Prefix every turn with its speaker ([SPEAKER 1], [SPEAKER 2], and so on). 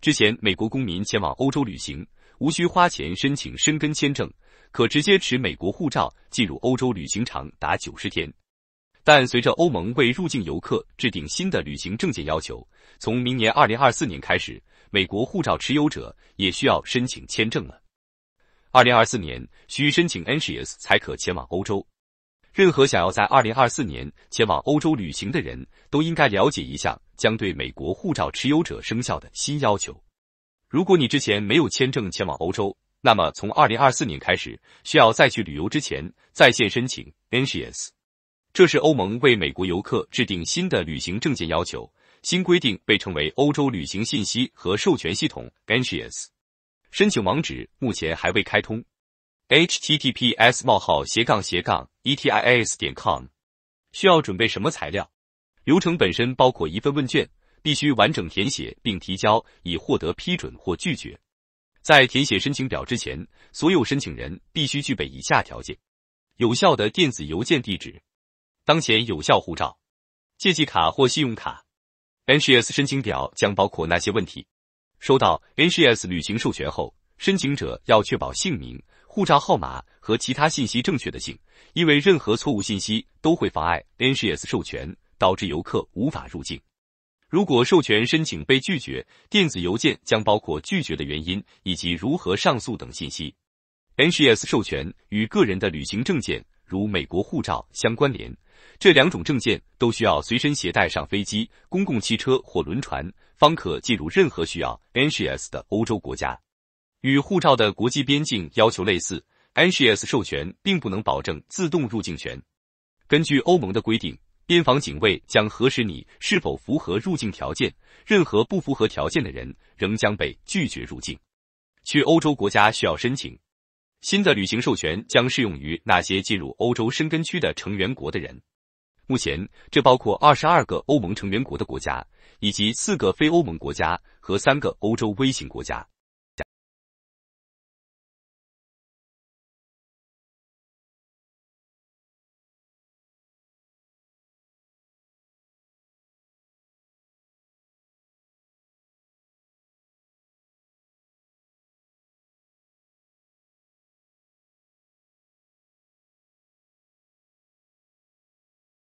[SPEAKER 1] 之前，美国公民前往欧洲旅行无需花钱申请申根签证，可直接持美国护照进入欧洲旅行长达九十天。但随着欧盟为入境游客制定新的旅行证件要求，从明年二零二四年开始，美国护照持有者也需要申请签证了。二零二四年需申请 e n i h s 才可前往欧洲。任何想要在二零二四年前往欧洲旅行的人都应该了解一下。将对美国护照持有者生效的新要求。如果你之前没有签证前往欧洲，那么从二零二四年开始，需要再去旅游之前在线申请 a n i s 这是欧盟为美国游客制定新的旅行证件要求。新规定被称为欧洲旅行信息和授权系统 a n i s 申请网址目前还未开通，https：冒号斜杠斜杠 etis 点 com。需要准备什么材料？流程本身包括一份问卷，必须完整填写并提交，以获得批准或拒绝。在填写申请表之前，所有申请人必须具备以下条件：有效的电子邮件地址、当前有效护照、借记卡或信用卡。NCS 申请表将包括那些问题。收到 NCS 旅行授权后，申请者要确保姓名、护照号码和其他信息正确的性，因为任何错误信息都会妨碍 NCS 授权。导致游客无法入境。如果授权申请被拒绝，电子邮件将包括拒绝的原因以及如何上诉等信息。N G S 授权与个人的旅行证件，如美国护照相关联。这两种证件都需要随身携带上飞机、公共汽车或轮船，方可进入任何需要 N G S 的欧洲国家。与护照的国际边境要求类似，N G S 授权并不能保证自动入境权。根据欧盟的规定。边防警卫将核实你是否符合入境条件，任何不符合条件的人仍将被拒绝入境。去欧洲国家需要申请新的旅行授权，将适用于那些进入欧洲深根区的成员国的人。目前，这包括二十二个欧盟成员国的国家，以及四个非欧盟国家和三个欧洲微型国家。